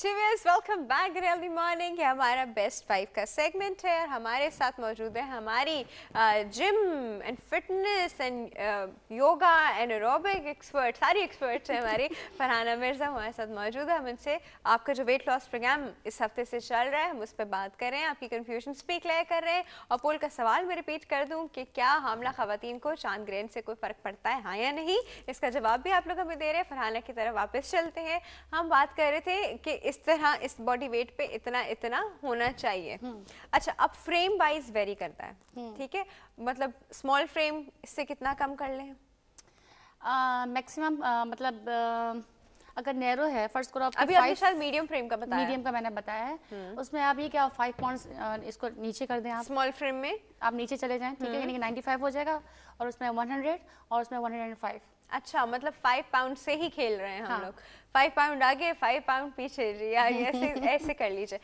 चिवियस welcome back really morning ये हमारा best five का सेगमेंट है और हमारे साथ मौजूद है हमारी gym and fitness and yoga and aerobic expert सारी एक्सपर्ट्स हैं हमारी फरहाना मिर्ज़ा हमारे साथ मौजूद है हम इनसे आपका जो वेट लॉस प्रोग्राम इस हफ्ते से चल रहा है हम उस पर बात कर रहे हैं आपकी कन्फ्यूजन भी क्लियर कर रहे हैं और पोल का सवाल मैं रिपीट कर दूँ कि क्या हमला खातन को चांद ग्रहण से कोई फ़र्क पड़ता है हाँ या नहीं इसका जवाब भी आप लोग हमें दे रहे हैं फरहाना की तरफ वापस चलते हैं हम बात कर रहे थे कि इस तरह इस बॉडी वेट पे इतना इतना होना चाहिए हम्म। अच्छा अब फ्रेम वाइज वेरी करता है हम्म। ठीक है मतलब स्मॉल फ्रेम इससे कितना कम कर ले मैक्सिमम uh, uh, मतलब uh, अगर नैरो है फर्स्ट करो अभी अभी शायद मीडियम फ्रेम का बताया मीडियम का मैंने बताया है हम्म। उसमें आप ये क्या फाइव पॉइंट्स इसको नीचे कर दें आप स्मॉल फ्रेम में आप नीचे चले जाएं ठीक है यानी कि 95 हो जाएगा और उसमें 100 और उसमें 105 अच्छा मतलब फाइव पाउंड से ही खेल रहे हैं हम हाँ. लोग फाइव पाउंड आगे फाइव पाउंड पीछे जी ऐसे ऐसे कर लीजिए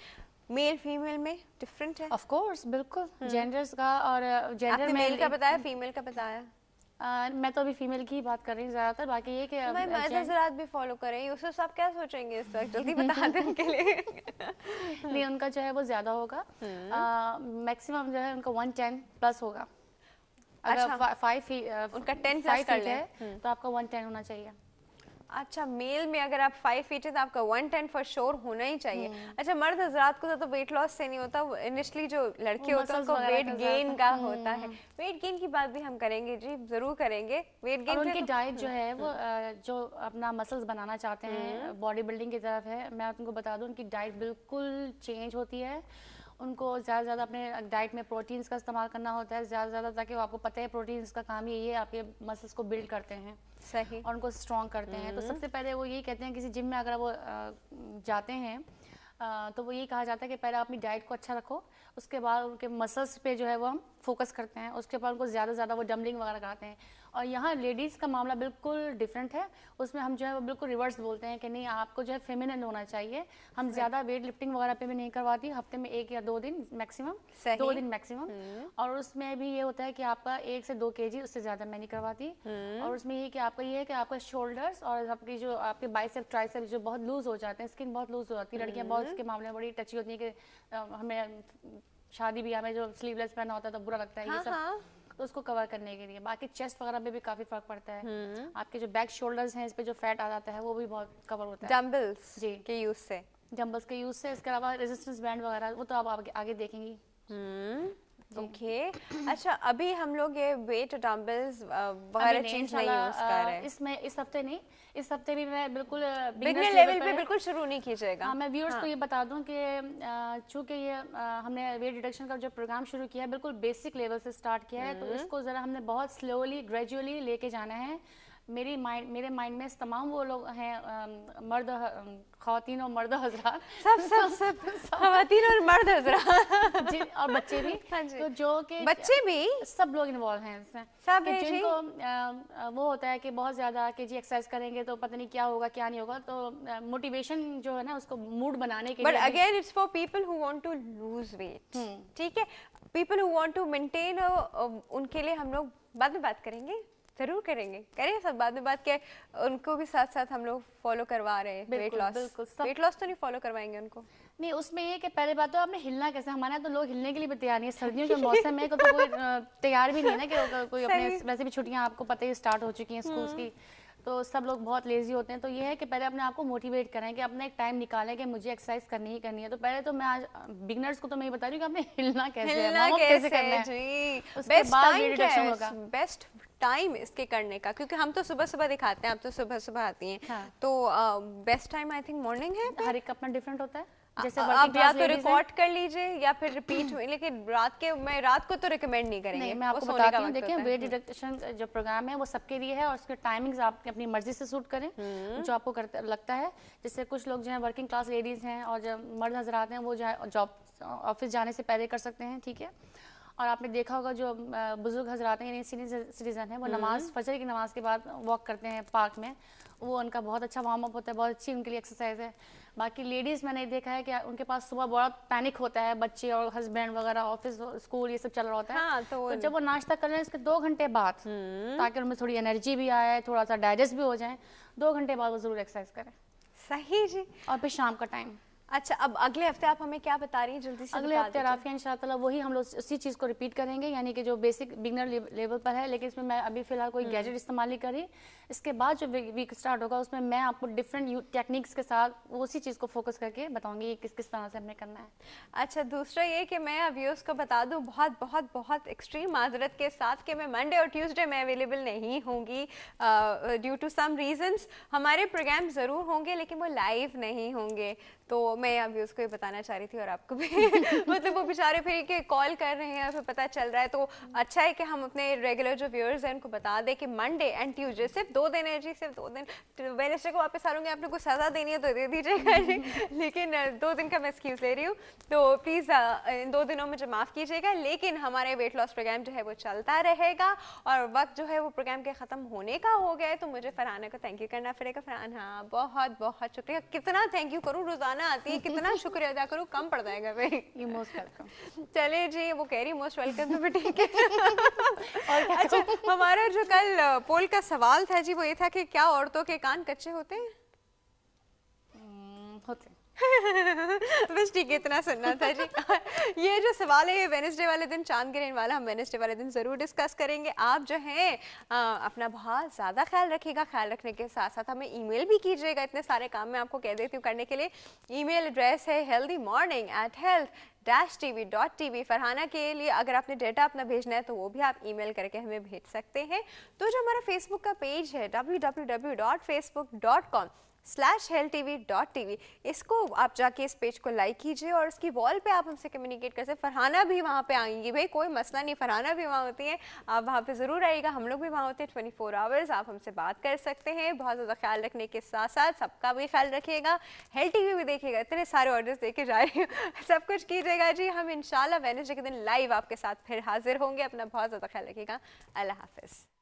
मेल फीमेल में डिफरेंट है ऑफ कोर्स बिल्कुल जेंडर्स हम्म। का और जेंडर uh, मेल का बताया फीमेल का बताया Uh, मैं तो अभी फीमेल की बात कर रही ज़्यादातर बाकी ये कि तो मैं हजरात भी फॉलो कर रही हूँ आप क्या सोचेंगे इस वक्त जल्दी बता दें उनके लिए नहीं उनका जो है वो ज़्यादा होगा मैक्सिमम uh, जो है उनका वन टेन प्लस होगा अच्छा uh, मेल हम्म। तो अच्छा, में अगर आप फाइव फीट है तो आपका वन टेन फॉर श्योर होना ही चाहिए हम्म। अच्छा मर्द हजरात को तो वेट तो लॉस से नहीं होता इनिशियली जो लड़के होते हैं उनको वेट गेन तो का होता है वेट हम्म। गेन की बात भी हम करेंगे जी जरूर करेंगे वेट गेन उनकी डाइट जो है वो जो अपना मसल्स बनाना चाहते हैं बॉडी बिल्डिंग की तरफ है मैं उनको बता दूँ उनकी डाइट बिल्कुल चेंज होती है उनको ज़्यादा से ज़्यादा अपने डाइट में प्रोटीन्स का इस्तेमाल करना होता है ज़्यादा से ज़्यादा ताकि वो आपको पता है प्रोटीन्स का काम यही है आपके मसल्स को बिल्ड करते हैं सही और उनको स्ट्रॉन्ग करते हैं तो हम्म। सबसे पहले वो यही कहते हैं किसी जिम में अगर वो जाते हैं तो वो ये कहा जाता है कि पहले अपनी डाइट को अच्छा रखो उसके बाद उनके मसल्स पे जो है वो हम फोकस करते हैं उसके बाद उनको ज़्यादा से ज़्यादा वो डम्बलिंग वगैरह कराते हैं और यहाँ लेडीज़ का मामला बिल्कुल डिफरेंट है उसमें हम जो है वो बिल्कुल रिवर्स बोलते हैं कि नहीं आपको जो है फेमिनन होना चाहिए हम ज़्यादा वेट लिफ्टिंग वगैरह पे भी नहीं करवाती हफ्ते में एक या दो दिन मैक्सिमम दो दिन मैक्सिमम और उसमें भी ये होता है कि आपका एक से दो के उससे ज़्यादा मैं नहीं करवाती हम्म। और उसमें ये कि आपका ये है कि आपका शोल्डर्स और आपकी जो आपके बाइसेप ट्राइसेप जो बहुत लूज़ हो जाते हैं स्किन बहुत लूज़ हो जाती है लड़कियाँ बहुत हम्म। उसके मामले में बड़ी टची होती है कि हमें शादी ब्याह में जो स्लीवलेस पहना होता है तो बुरा लगता है ये हाँ, सब हाँ। तो उसको कवर करने के लिए बाकी चेस्ट वगैरह में भी काफी फर्क पड़ता है हम्म। आपके जो बैक शोल्डर्स हैं इस पे जो फैट आ जाता है वो भी बहुत कवर होता है डम्बल्स जी के यूज से डम्बल्स के यूज से इसके अलावा रेजिस्टेंस बैंड वगैरह वो तो आप आगे, आगे देखेंगी हम्म। Okay okay. अच्छा अभी हम लोग ये वेट डम्बल्स वगैरह चेंज नहीं यूज कर रहे इसमें इस हफ्ते नहीं इस हफ्ते भी मैं बिल्कुल बिगनर लेवल पे बिल्कुल शुरू नहीं कीजिएगा हाँ, मैं व्यूअर्स हाँ. को ये बता दूं कि चूंकि ये हमने वेट रिडक्शन का जो प्रोग्राम शुरू किया है बिल्कुल बेसिक लेवल से स्टार्ट किया है तो हम्म। इसको जरा हमने बहुत स्लोली ग्रेजुअली लेके जाना है मेरी माइंड मेरे माइंड में तमाम वो लोग हैं मर्द खातिन और मर्द हजरात सब सब सब खातिन और मर्द हजरात जी और बच्चे भी हाँ तो जो के बच्चे भी सब लोग इन्वॉल्व हैं इसमें सब है जिनको आ, वो होता है कि बहुत ज़्यादा कि जी एक्सरसाइज करेंगे तो पता नहीं क्या होगा क्या नहीं होगा तो मोटिवेशन जो है ना उसको मूड बनाने के but again it's for people who want to lose weight ठीक है people who want to maintain उनके लिए हम लोग बाद में बात करेंगे जरूर करेंगे करेंगे सब बाद में बात क्या उनको भी साथ साथ हम लोग फॉलो करवा रहे हैं वेट लॉस बिल्कुल वेट लॉस तो नहीं फॉलो करवाएंगे उनको नहीं उसमें ये कि पहले बात तो आपने हिलना कैसे हमारे यहाँ तो लोग हिलने के लिए भी तैयार नहीं है सर्दियों के मौसम है तो कोई तैयार भी नहीं है ना कि कोई अपने वैसे भी छुट्टियाँ आपको पता ही स्टार्ट हो चुकी हैं स्कूल हम्म। की तो सब लोग बहुत लेजी होते हैं तो ये है कि पहले अपने आप को मोटिवेट करें कि अपना एक टाइम निकालें कि मुझे एक्सरसाइज करनी ही करनी है तो पहले तो मैं आज बिगनर्स को तो मैं ही बता रही हूँ कि आपने हिलना कैसे हिलना है कैसे, कैसे करना है उसके बाद बेस्ट टाइम इसके करने का क्योंकि हम तो सुबह सुबह दिखाते हैं आप तो सुबह सुबह आती हैं हाँ। तो best time I think morning है हर एक अपना डिफरेंट होता है जैसे आप या तो रिकॉर्ड कर लीजिए या फिर रिपीट लेकिन रात के मैं रात को तो रिकमेंड नहीं करेंगे नहीं, मैं आपको बताती हूँ देखिए वेट डिडक्शन हम्म। जो प्रोग्राम है वो सबके लिए है और उसके टाइमिंग्स आप अपनी मर्जी से सूट करें हम्म। जो आपको लगता है जैसे कुछ लोग जो है वर्किंग क्लास लेडीज हैं और जो मर्द हजरात हैं वो जो है जॉब ऑफिस जाने से पहले कर सकते हैं ठीक है और आपने देखा होगा जो बुज़ुर्ग हजरात हैं यानी सीनियर सिटीज़न है वो हम्म। नमाज फजर की नमाज के बाद वॉक करते हैं पार्क में वो उनका बहुत अच्छा वार्म अप होता है बहुत अच्छी उनके लिए एक्सरसाइज है बाकी लेडीज़ मैंने देखा है कि उनके पास सुबह बहुत पैनिक होता है बच्चे और हस्बैंड वगैरह ऑफिस स्कूल ये सब चल रहा होता है हाँ, तो, तो जब वो नाश्ता कर रहे हैं उसके दो घंटे बाद हम्म। ताकि उनमें थोड़ी एनर्जी भी आए थोड़ा सा डाइजेस्ट भी हो जाए दो घंटे बाद वो ज़रूर एक्सरसाइज करें सही जी और फिर शाम का टाइम अच्छा अब अगले हफ्ते आप हमें क्या बता रही हैं जल्दी से अगले हफ्ते राफिया इंशाल्लाह वही हम लोग उसी चीज़ को रिपीट करेंगे यानी कि जो बेसिक बिगनर लेवल पर है लेकिन इसमें मैं अभी फिलहाल कोई गैजेट हम्म। इस्तेमाल नहीं करी इसके बाद जो वीक स्टार्ट होगा उसमें मैं आपको डिफरेंट टेक्निक्स के साथ उसी चीज़ को फोकस करके बताऊँगी किस किस तरह से हमने करना है अच्छा दूसरा ये कि मैं अभी उसको बता दूँ बहुत बहुत बहुत एक्सट्रीम माजरत के साथ कि मैं मंडे और ट्यूजडे में अवेलेबल नहीं होंगी ड्यू टू सम रीज़न्स हमारे प्रोग्राम ज़रूर होंगे लेकिन वो लाइव नहीं होंगे तो मैं अभी उसको ये बताना चाह रही थी और आपको भी मतलब वो बेचारे फिर कि कॉल कर रहे हैं फिर पता चल रहा है तो अच्छा है कि हम अपने रेगुलर जो व्यूअर्स हैं उनको बता दें कि मंडे एंड ट्यूजडे सिर्फ दो दिन है जी सिर्फ दो दिन वेनेसडे तो को वापस आ लूँगी आपने कुछ सज़ा देनी है तो दे दीजिएगा जी लेकिन दो दिन का मैं एक्सक्यूज़ ले रही हूँ तो प्लीज़ इन दो दिनों मुझे माफ़ कीजिएगा लेकिन हमारे वेट लॉस प्रोग्राम जो है वो चलता रहेगा और वक्त जो है वो प्रोग्राम के ख़त्म होने का हो गया है तो मुझे फरहाना को थैंक यू करना पड़ेगा फरहान हाँ बहुत बहुत शुक्रिया कितना थैंक यू करूँ रोज़ाना आती है कितना शुक्रिया अदा करूँ कम पड़ जाएगा भाई मोस्ट वेलकम चले जी वो कह रही मोस्ट वेलकम तो ठीक है अच्छा हमारा जो कल पोल का सवाल था जी वो ये था कि क्या औरतों के कान कच्चे होते हैं हम्म, होते तो बस ठीक है इतना सुनना था जी ये जो सवाल है ये वेनेसडे वाले दिन चांद ग्रहण वाला हम वेनेसडे वाले दिन ज़रूर डिस्कस करेंगे आप जो हैं अपना बहुत ज़्यादा ख्याल रखिएगा ख्याल रखने के साथ साथ हमें ईमेल भी कीजिएगा इतने सारे काम मैं आपको कह देती हूँ करने के लिए ईमेल एड्रेस है healthy morning at health dash T V dot T V Farhana के लिए अगर आपने डेटा अपना भेजना है तो वो भी आप ई मेल करके हमें भेज सकते हैं तो जो हमारा फेसबुक का पेज है W W W dot Facebook dot com slash health T V dot T V इसको आप जाके इस पेज को लाइक कीजिए और उसकी वॉल पे आप हमसे कम्युनिकेट कर सकते फरहाना भी वहाँ पे आएंगी भाई कोई मसला नहीं फरहाना भी वहाँ होती है आप वहाँ पे ज़रूर आइएगा हम लोग भी वहाँ होते हैं ट्वेंटी फोर आवर्स आप हमसे बात कर सकते हैं बहुत ज़्यादा ख्याल रखने के साथ साथ सबका भी ख्याल रखिएगा हेल टी वी भी देखिएगा इतने सारे ऑर्डर्स दे के जा रहे हैं सब कुछ कीजिएगा जी हम इन शाला वेनसडे के दिन लाइव आपके साथ फिर हाजिर होंगे अपना बहुत ज़्यादा ख्याल रखिएगा अल्लाह हाफिज़